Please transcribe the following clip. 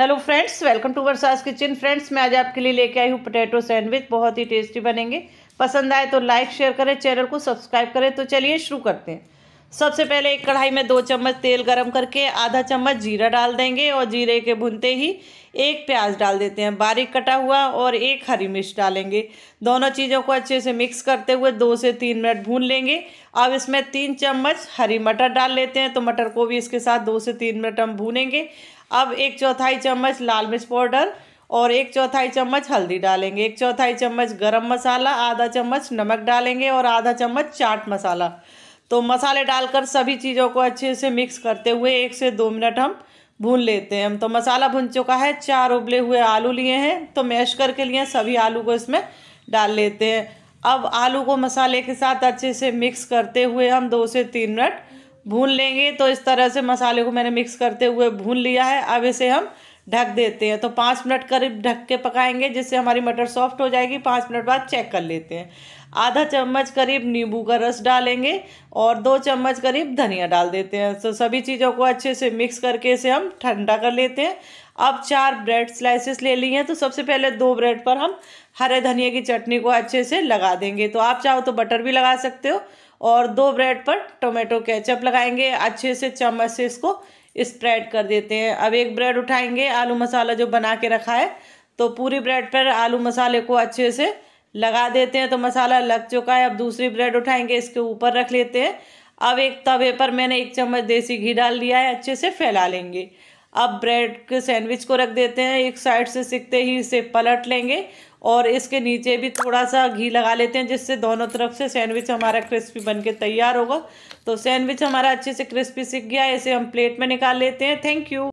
hello friends welcome to वर्सास kitchen friends मैं आज आपके लिए लेके आई हूँ पोटैटो सैंडविच बहुत ही टेस्टी बनेंगे पसंद आए तो लाइक शेयर करें चैनल को सब्सक्राइब करें तो चलिए शुरू करते हैं सबसे पहले एक कढ़ाई में दो चम्मच तेल गरम करके आधा चम्मच जीरा डाल देंगे और जीरे के भुनते ही एक प्याज डाल देते हैं बारीक कटा हुआ और एक हरी मिर्च डालेंगे दोनों चीज़ों को अच्छे से मिक्स करते हुए दो से तीन मिनट भून लेंगे अब इसमें तीन चम्मच हरी मटर डाल लेते हैं तो मटर को भी इसके साथ दो से तीन मिनट हम भूनेंगे अब एक चौथाई चम्मच लाल मिर्च पाउडर और एक चौथाई चम्मच हल्दी डालेंगे एक चौथाई चम्मच गरम मसाला आधा चम्मच नमक डालेंगे और आधा चम्मच चाट मसाला तो मसाले डालकर सभी चीज़ों को अच्छे से मिक्स करते हुए एक से दो मिनट हम भून लेते हैं हम तो मसाला भुन चुका है चार उबले हुए आलू लिए हैं तो मैश करके लिए सभी आलू को इसमें डाल लेते हैं अब आलू को मसाले के साथ अच्छे से मिक्स करते हुए हम दो से तीन मिनट भून लेंगे तो इस तरह से मसाले को मैंने मिक्स करते हुए भून लिया है अब इसे हम ढक देते हैं तो पाँच मिनट करीब ढक के पकाएंगे जिससे हमारी मटर सॉफ्ट हो जाएगी पाँच मिनट बाद चेक कर लेते हैं आधा चम्मच करीब नींबू का रस डालेंगे और दो चम्मच करीब धनिया डाल देते हैं तो सभी चीज़ों को अच्छे से मिक्स करके इसे हम ठंडा कर लेते हैं अब चार ब्रेड स्लाइसेस ले ली हैं तो सबसे पहले दो ब्रेड पर हम हरे धनिया की चटनी को अच्छे से लगा देंगे तो आप चाहो तो बटर भी लगा सकते हो और दो ब्रेड पर टोमेटो केचप लगाएंगे अच्छे से चम्मच से इसको स्प्रेड कर देते हैं अब एक ब्रेड उठाएंगे आलू मसाला जो बना के रखा है तो पूरी ब्रेड पर आलू मसाले को अच्छे से लगा देते हैं तो मसाला लग चुका है अब दूसरी ब्रेड उठाएंगे इसके ऊपर रख लेते हैं अब एक तवे पर मैंने एक चम्मच देसी घी डाल लिया है अच्छे से फैला लेंगे अब ब्रेड के सैंडविच को रख देते हैं एक साइड से सिकते ही इसे पलट लेंगे और इसके नीचे भी थोड़ा सा घी लगा लेते हैं जिससे दोनों तरफ से सैंडविच हमारा क्रिस्पी बनके तैयार होगा तो सैंडविच हमारा अच्छे से क्रिस्पी सिक गया इसे हम प्लेट में निकाल लेते हैं थैंक यू